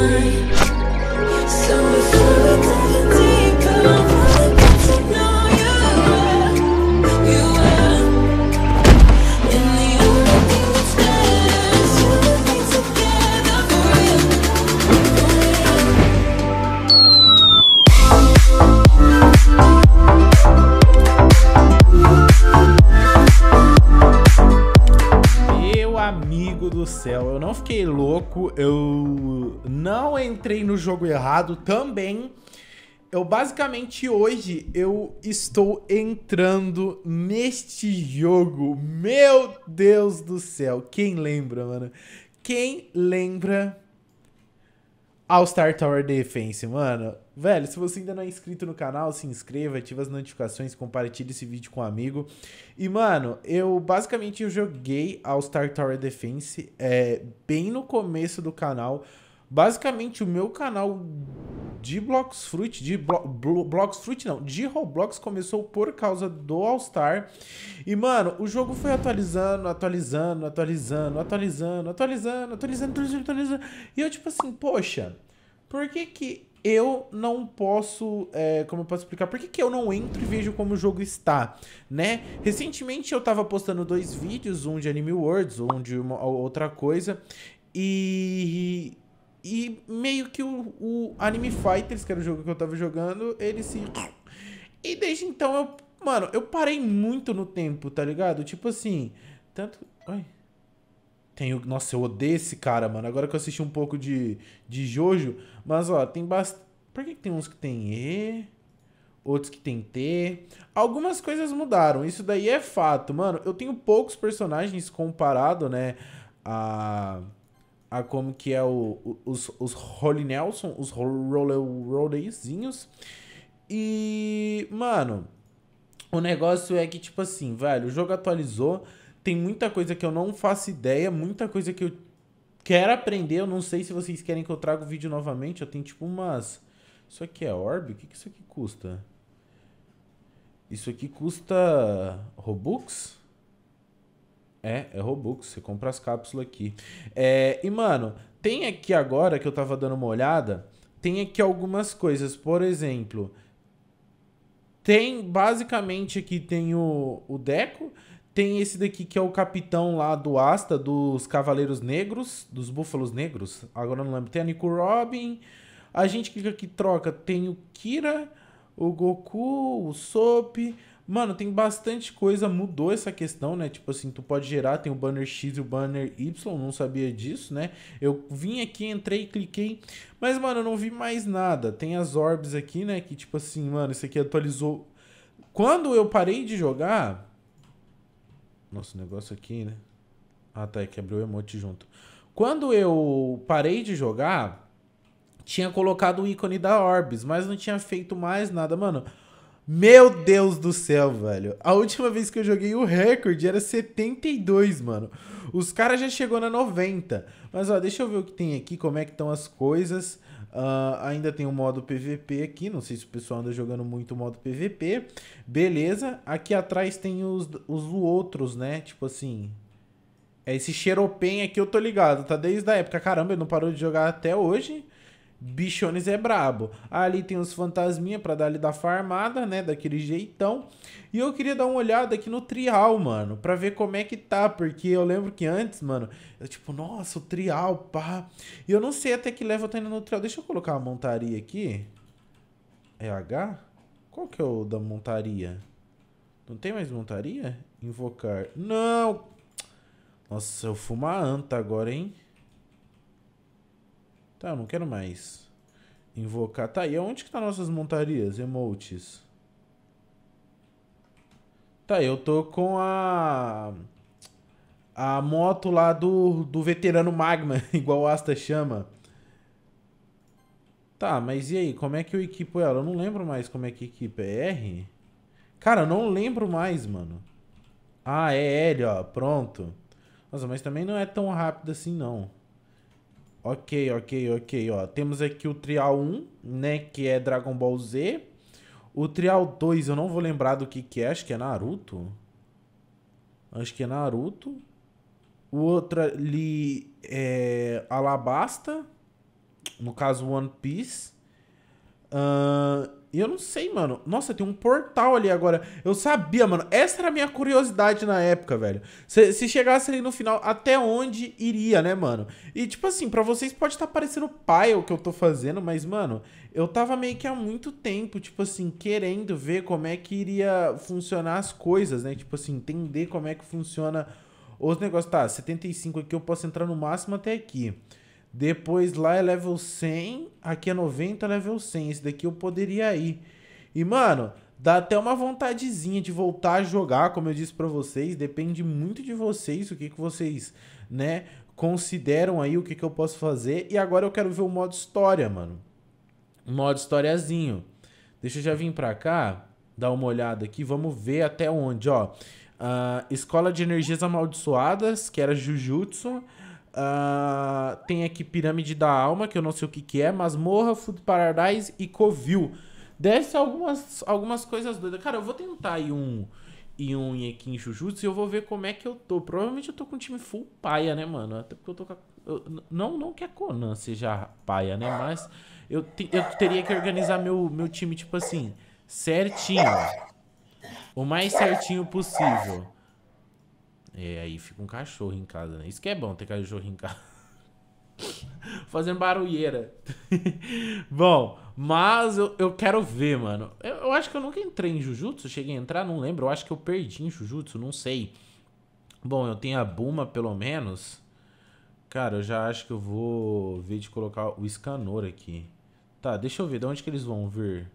Mine. jogo errado também. Eu basicamente hoje eu estou entrando neste jogo. Meu Deus do céu, quem lembra, mano? Quem lembra All Star Tower Defense, mano? Velho, se você ainda não é inscrito no canal, se inscreva, ative as notificações, compartilhe esse vídeo com um amigo. E, mano, eu basicamente eu joguei All Star Tower Defense é, bem no começo do canal. Basicamente, o meu canal de Blocks Fruit, de Blo Blo Blocks Fruit não, de Roblox começou por causa do All Star. E mano, o jogo foi atualizando, atualizando, atualizando, atualizando, atualizando, atualizando, atualizando, atualizando. E eu tipo assim, poxa, por que que eu não posso, é, como eu posso explicar, por que, que eu não entro e vejo como o jogo está, né? Recentemente eu tava postando dois vídeos, um de Anime Worlds, um de uma outra coisa, e e meio que o, o Anime Fighters, que era o jogo que eu tava jogando, ele se. E desde então eu. Mano, eu parei muito no tempo, tá ligado? Tipo assim. Tanto. Ai. Tem o... Nossa, eu odeio esse cara, mano. Agora que eu assisti um pouco de, de Jojo. Mas, ó, tem bastante. Por que, que tem uns que tem E? outros que tem T. Algumas coisas mudaram, isso daí é fato, mano. Eu tenho poucos personagens comparado, né, a a como que é o, os, os Holly Nelson, os Rolleizinhos. E, mano, o negócio é que, tipo assim, velho, o jogo atualizou, tem muita coisa que eu não faço ideia, muita coisa que eu quero aprender, eu não sei se vocês querem que eu traga o vídeo novamente, eu tenho tipo umas... Isso aqui é orb? O que, que isso aqui custa? Isso aqui custa Robux? É, é Robux, você compra as cápsulas aqui. É, e, mano, tem aqui agora que eu tava dando uma olhada, tem aqui algumas coisas. Por exemplo, tem basicamente aqui tem o, o Deco, tem esse daqui que é o capitão lá do Asta, dos Cavaleiros Negros, dos Búfalos Negros, agora não lembro. Tem a Nico Robin, a gente clica aqui troca, tem o Kira, o Goku, o Sop. Mano, tem bastante coisa, mudou essa questão, né? Tipo assim, tu pode gerar, tem o banner X e o banner Y, não sabia disso, né? Eu vim aqui, entrei, cliquei, mas, mano, eu não vi mais nada. Tem as orbs aqui, né? Que tipo assim, mano, isso aqui atualizou. Quando eu parei de jogar... Nossa, o negócio aqui, né? Ah, tá, é que abriu o emote junto. Quando eu parei de jogar, tinha colocado o ícone da Orbs, mas não tinha feito mais nada, mano. Meu Deus do céu, velho. A última vez que eu joguei o recorde era 72, mano. Os caras já chegou na 90. Mas, ó, deixa eu ver o que tem aqui, como é que estão as coisas. Uh, ainda tem o modo PVP aqui, não sei se o pessoal anda jogando muito o modo PVP. Beleza. Aqui atrás tem os, os outros, né? Tipo assim... é Esse Xeropen aqui eu tô ligado, tá desde a época. Caramba, ele não parou de jogar até hoje. Bichones é brabo. Ali tem os fantasminha para dar ali da farmada, né? Daquele jeitão. E eu queria dar uma olhada aqui no trial, mano. Pra ver como é que tá. Porque eu lembro que antes, mano, eu tipo, nossa, o trial, pá. E eu não sei até que level tá indo no trial. Deixa eu colocar a montaria aqui. É H? Qual que é o da montaria? Não tem mais montaria? Invocar. Não! Nossa, eu fumo a anta agora, hein? Tá, não quero mais. Invocar. Tá, e onde que tá nossas montarias? Emotes. Tá, eu tô com a... A moto lá do, do veterano magma, igual o Asta chama. Tá, mas e aí? Como é que eu equipo ela? Eu não lembro mais como é que equipa. É R? Cara, eu não lembro mais, mano. Ah, é L, ó. Pronto. Nossa, mas também não é tão rápido assim, não. Ok, ok, ok, ó. Temos aqui o Trial 1, né, que é Dragon Ball Z. O Trial 2, eu não vou lembrar do que que é, acho que é Naruto. Acho que é Naruto. O outro ali é Alabasta, no caso One Piece. Uh, e eu não sei, mano. Nossa, tem um portal ali agora. Eu sabia, mano. Essa era a minha curiosidade na época, velho. Se, se chegasse ali no final, até onde iria, né, mano? E, tipo assim, para vocês pode estar tá parecendo pai o que eu tô fazendo, mas, mano, eu tava meio que há muito tempo, tipo assim, querendo ver como é que iria funcionar as coisas, né? Tipo assim, entender como é que funciona os negócios. Tá, 75 aqui eu posso entrar no máximo até aqui. Depois lá é level 100, aqui é 90, level 100. Esse daqui eu poderia ir. E, mano, dá até uma vontadezinha de voltar a jogar, como eu disse para vocês. Depende muito de vocês, o que, que vocês, né, consideram aí, o que, que eu posso fazer. E agora eu quero ver o modo história, mano. Modo historiazinho. Deixa eu já vir pra cá, dar uma olhada aqui. Vamos ver até onde, ó. Uh, Escola de Energias Amaldiçoadas, que era Jujutsu. Uh, tem aqui Pirâmide da Alma, que eu não sei o que, que é, Masmorra, Food Paradise e Covil. Deve ser algumas, algumas coisas doidas. Cara, eu vou tentar ir um e um Yekin Jujutsu e eu vou ver como é que eu tô. Provavelmente eu tô com um time full paia, né, mano? Até porque eu tô com a... eu... não, não que a Conan seja paia, né? Mas eu, te... eu teria que organizar meu, meu time, tipo assim, certinho. O mais certinho possível. É, aí fica um cachorro em casa, né? Isso que é bom ter cachorro em casa. fazendo barulheira. Bom, mas eu, eu quero ver, mano. Eu, eu, acho que eu nunca entrei em Jujutsu, cheguei a entrar, não lembro. Eu acho que eu perdi em Jujutsu, não sei. Bom, eu tenho a Buma, pelo menos. Cara, eu já acho que eu vou ver de colocar o scanner aqui. Tá, deixa eu ver de onde que eles vão vir.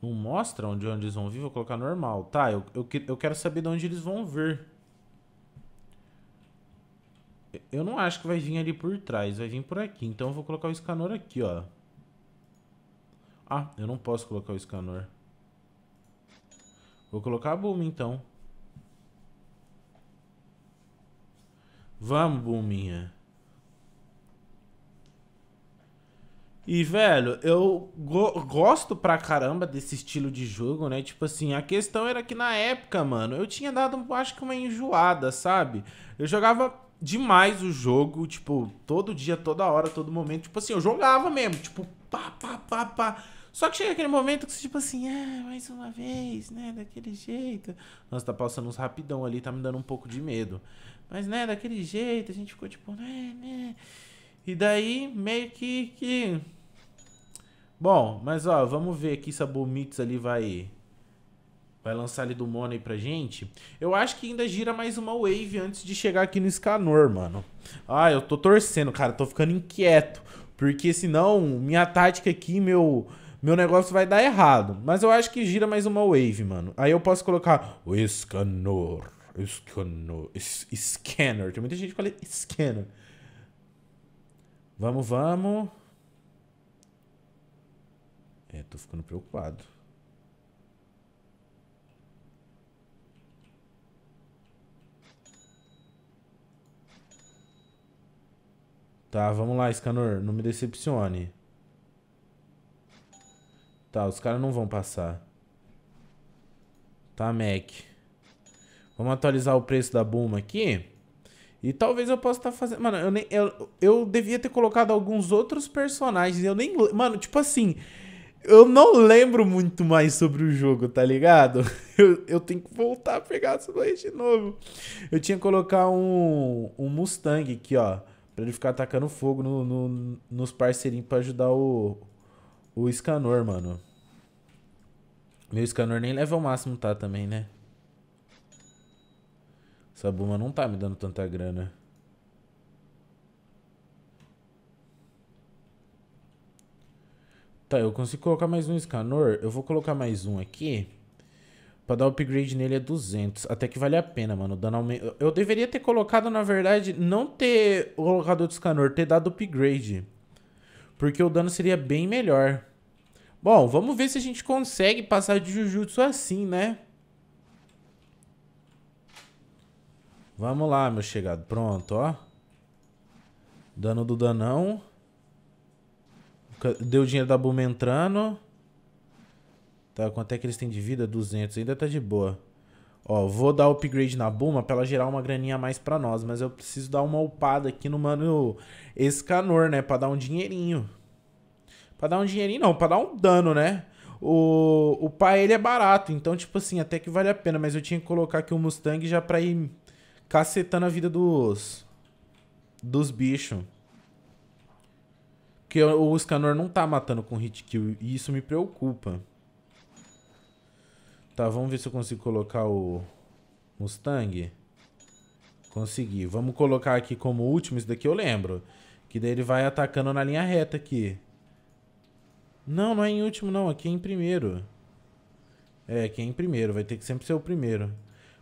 Não mostra onde, onde eles vão vir, vou colocar normal. Tá, eu, eu, eu quero saber de onde eles vão vir. Eu não acho que vai vir ali por trás, vai vir por aqui. Então eu vou colocar o escanor aqui, ó. Ah, eu não posso colocar o escanor. Vou colocar a boom, então. Vamos, boominha. E, velho, eu go gosto pra caramba desse estilo de jogo, né? Tipo assim, a questão era que na época, mano, eu tinha dado, acho que uma enjoada, sabe? Eu jogava demais o jogo, tipo, todo dia, toda hora, todo momento. Tipo assim, eu jogava mesmo, tipo, pá, pá, pá, pá. Só que chega aquele momento que você, tipo assim, ah, mais uma vez, né, daquele jeito. Nossa, tá passando uns rapidão ali, tá me dando um pouco de medo. Mas, né, daquele jeito, a gente ficou tipo, né, né. E daí, meio que. que... Bom, mas ó, vamos ver aqui se a Bomitz ali vai vai lançar ali do Money pra gente. Eu acho que ainda gira mais uma wave antes de chegar aqui no Scanor, mano. Ah, eu tô torcendo, cara, tô ficando inquieto. Porque senão, minha tática aqui, meu meu negócio vai dar errado. Mas eu acho que gira mais uma wave, mano. Aí eu posso colocar o Scanor. Scanner, Scanner. Tem muita gente que fala scanner. Vamos, vamos. É, tô ficando preocupado. Tá, vamos lá, Scanor. Não me decepcione. Tá, os caras não vão passar. Tá, Mac. Vamos atualizar o preço da Buma aqui. E talvez eu possa estar tá fazendo... Mano, eu, nem, eu, eu devia ter colocado alguns outros personagens. Eu nem... Mano, tipo assim... Eu não lembro muito mais sobre o jogo, tá ligado? Eu, eu tenho que voltar a pegar isso daí de novo. Eu tinha que colocar um, um Mustang aqui, ó. Pra ele ficar atacando fogo no, no, nos parceirinhos pra ajudar o, o Scanor, mano. Meu Scanor nem leva ao máximo tá também, né? Essa Buma não tá me dando tanta grana. Tá, eu consigo colocar mais um Scanor. Eu vou colocar mais um aqui. Pra dar upgrade nele é 200. Até que vale a pena, mano. Dando aumento. Eu deveria ter colocado, na verdade, não ter colocado o escanor, ter dado upgrade. Porque o dano seria bem melhor. Bom, vamos ver se a gente consegue passar de Jujutsu assim, né? Vamos lá, meu chegado. Pronto, ó. Dano do danão. Deu dinheiro da Buma entrando. Tá, quanto é que eles têm de vida? 200, ainda tá de boa. Ó, vou dar upgrade na Buma pra ela gerar uma graninha a mais pra nós, mas eu preciso dar uma upada aqui no mano Escanor, né? Pra dar um dinheirinho. Pra dar um dinheirinho não, pra dar um dano, né? O, o pai, ele é barato, então, tipo assim, até que vale a pena, mas eu tinha que colocar aqui o um Mustang já pra ir cacetando a vida dos, dos bichos. Porque o Escanor não tá matando com hit kill, e isso me preocupa. Tá, vamos ver se eu consigo colocar o Mustang. Consegui. Vamos colocar aqui como último, isso daqui eu lembro. Que daí ele vai atacando na linha reta aqui. Não, não é em último não, aqui é em primeiro. É, aqui é em primeiro, vai ter que sempre ser o primeiro.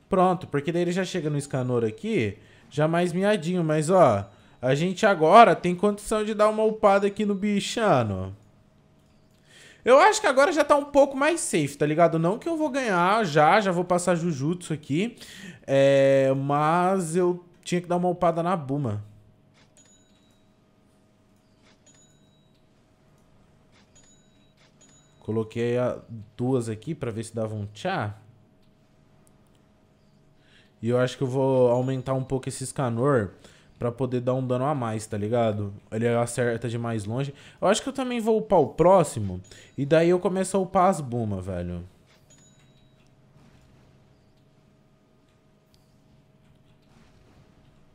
Pronto, porque daí ele já chega no Escanor aqui, já mais miadinho, mas ó... A gente agora tem condição de dar uma upada aqui no bichano. Eu acho que agora já tá um pouco mais safe, tá ligado? Não que eu vou ganhar já, já vou passar Jujutsu aqui. É, mas eu tinha que dar uma upada na Buma. Coloquei duas aqui pra ver se dava um tchá. E eu acho que eu vou aumentar um pouco esse Scanor para poder dar um dano a mais, tá ligado? Ele acerta de mais longe. Eu acho que eu também vou upar o próximo. E daí eu começo a upar as Buma, velho.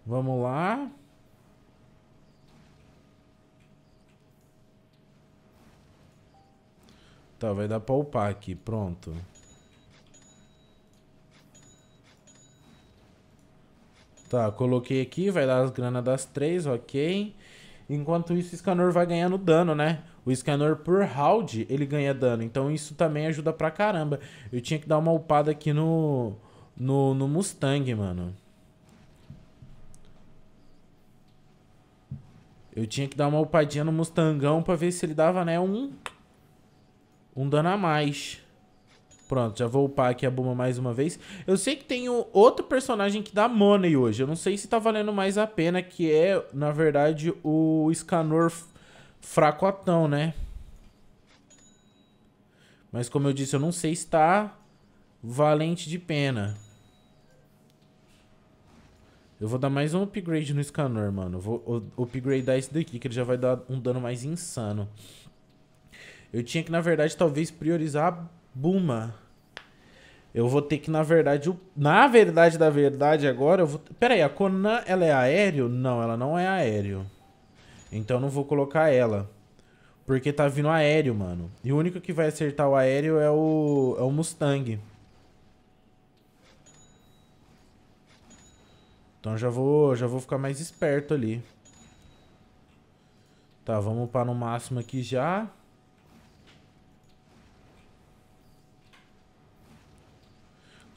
Vamos lá. Tá, vai dar pra upar aqui, pronto. Pronto. Tá, coloquei aqui, vai dar as grana das três, ok. Enquanto isso, o Scanor vai ganhando dano, né? O Scanor por round, ele ganha dano. Então isso também ajuda pra caramba. Eu tinha que dar uma upada aqui no, no, no Mustang, mano. Eu tinha que dar uma upadinha no Mustangão pra ver se ele dava, né, um... Um dano a mais. Pronto, já vou upar aqui a Buma mais uma vez. Eu sei que tem outro personagem que dá money hoje. Eu não sei se tá valendo mais a pena, que é, na verdade, o Scanor fracotão, né? Mas como eu disse, eu não sei se tá valente de pena. Eu vou dar mais um upgrade no Scanor, mano. Vou upgradear esse daqui, que ele já vai dar um dano mais insano. Eu tinha que, na verdade, talvez priorizar Buma. Eu vou ter que, na verdade, na verdade da verdade agora, eu vou... Pera aí, a Conan, ela é aéreo? Não, ela não é aéreo. Então eu não vou colocar ela. Porque tá vindo aéreo, mano. E o único que vai acertar o aéreo é o, é o Mustang. Então já vou, já vou ficar mais esperto ali. Tá, vamos upar no máximo aqui já.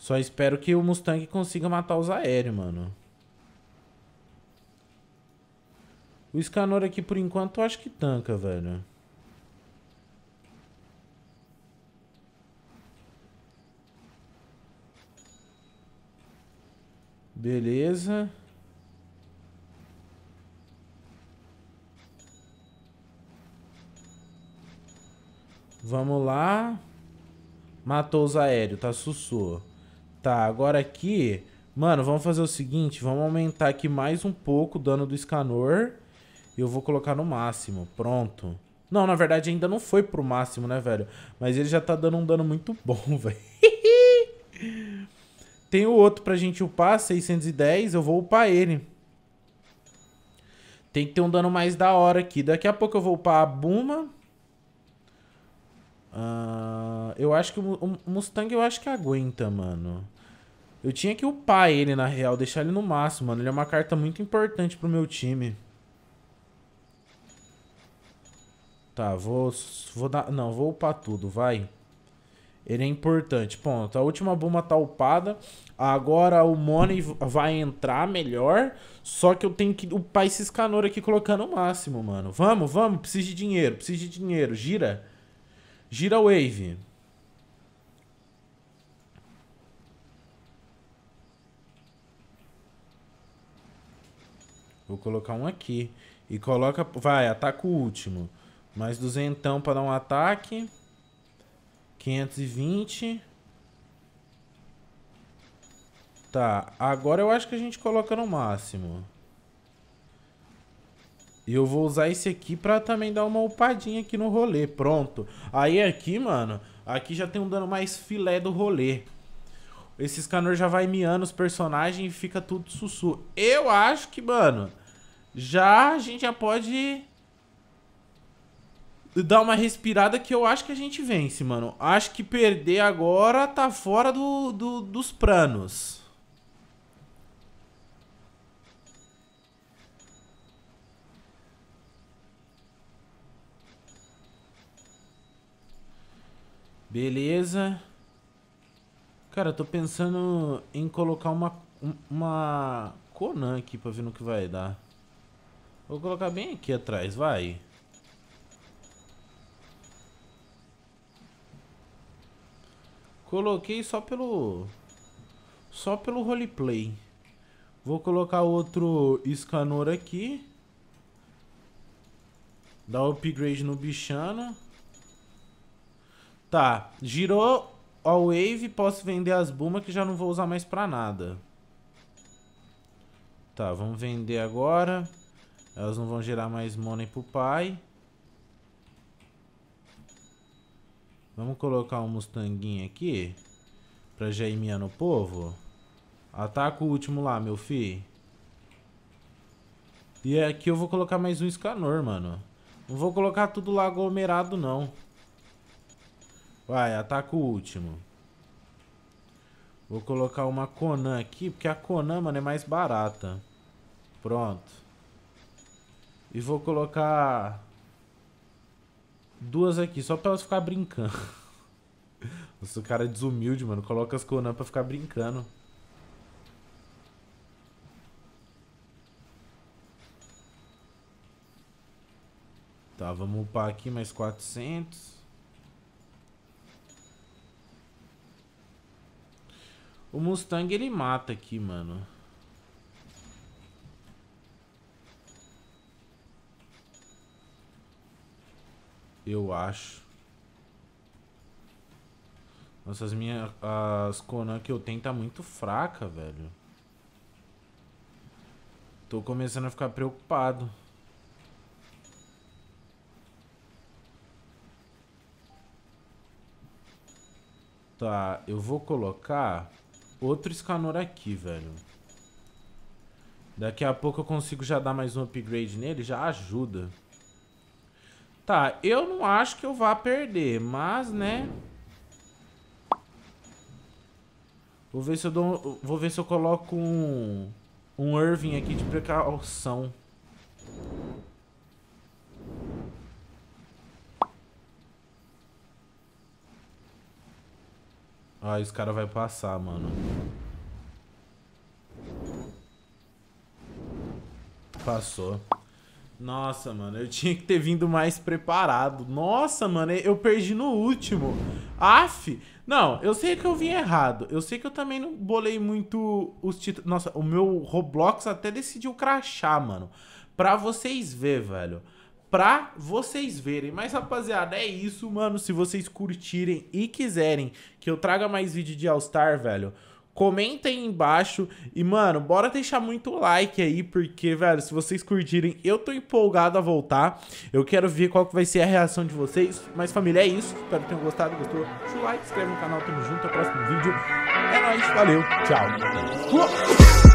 Só espero que o Mustang consiga matar os aéreos, mano. O Scanor aqui, por enquanto, eu acho que tanca, velho. Beleza. Vamos lá. Matou os aéreos, tá? Sussou. Tá, agora aqui... Mano, vamos fazer o seguinte. Vamos aumentar aqui mais um pouco o dano do Escanor. E eu vou colocar no máximo. Pronto. Não, na verdade ainda não foi pro máximo, né, velho? Mas ele já tá dando um dano muito bom, velho. Tem o outro pra gente upar, 610. Eu vou upar ele. Tem que ter um dano mais da hora aqui. Daqui a pouco eu vou upar a Buma. Uh, eu acho que o, o Mustang eu acho que aguenta, mano. Eu tinha que upar ele, na real. Deixar ele no máximo, mano. Ele é uma carta muito importante pro meu time. Tá, vou... vou dar, não, vou upar tudo, vai. Ele é importante, ponto. A última bomba tá upada. Agora o Money vai entrar melhor. Só que eu tenho que upar esses canor aqui colocando o máximo, mano. Vamos, vamos. Preciso de dinheiro, preciso de dinheiro. Gira. Gira a wave. Vou colocar um aqui. E coloca... Vai, ataca o último. Mais duzentão para dar um ataque. 520. Tá, agora eu acho que a gente coloca no máximo. E eu vou usar esse aqui pra também dar uma upadinha aqui no rolê. Pronto. Aí aqui, mano, aqui já tem um dano mais filé do rolê. Esse Scanor já vai miando os personagens e fica tudo sussu. Eu acho que, mano já a gente já pode dar uma respirada que eu acho que a gente vence, mano. Acho que perder agora tá fora do, do dos planos. Beleza. Cara, eu tô pensando em colocar uma, uma Conan aqui pra ver no que vai dar. Vou colocar bem aqui atrás, vai. Coloquei só pelo... Só pelo roleplay. Vou colocar outro escanor aqui. Dar upgrade no bichano. Tá, girou a wave, posso vender as bumas que já não vou usar mais pra nada. Tá, vamos vender agora. Elas não vão gerar mais money pro pai. Vamos colocar um Mustanguinho aqui. Pra já ir no povo. Ataca o último lá, meu fi. E é aqui eu vou colocar mais um Escanor, mano. Não vou colocar tudo lá aglomerado, não. Vai, ataca o último. Vou colocar uma Conan aqui, porque a Conan, mano, é mais barata. Pronto. E vou colocar duas aqui, só pra elas ficar brincando. Nossa, o cara é desumilde, mano. Coloca as Conan pra ficar brincando. Tá, vamos upar aqui mais 400. O Mustang ele mata aqui, mano. Eu acho. Nossa, as minhas... As Conan que eu tenho tá muito fraca, velho. Tô começando a ficar preocupado. Tá, eu vou colocar outro escanor aqui, velho. Daqui a pouco eu consigo já dar mais um upgrade nele, já ajuda. Tá, eu não acho que eu vá perder, mas, né... Vou ver se eu dou, vou ver se eu coloco um um Irving aqui de precaução. Ah, esse cara vai passar, mano. Passou. Nossa, mano, eu tinha que ter vindo mais preparado. Nossa, mano, eu perdi no último. Aff! Não, eu sei que eu vim errado. Eu sei que eu também não bolei muito os títulos. Nossa, o meu Roblox até decidiu crachar, mano. Pra vocês ver, velho. Pra vocês verem. Mas, rapaziada, é isso, mano. Se vocês curtirem e quiserem que eu traga mais vídeo de All Star, velho Comenta aí embaixo e, mano, bora deixar muito like aí, porque, velho, se vocês curtirem, eu tô empolgado a voltar. Eu quero ver qual que vai ser a reação de vocês. Mas, família, é isso. Espero que tenham gostado, gostou? Deixa o like, inscreve no canal, tamo junto, até o próximo vídeo. É nóis, valeu, tchau.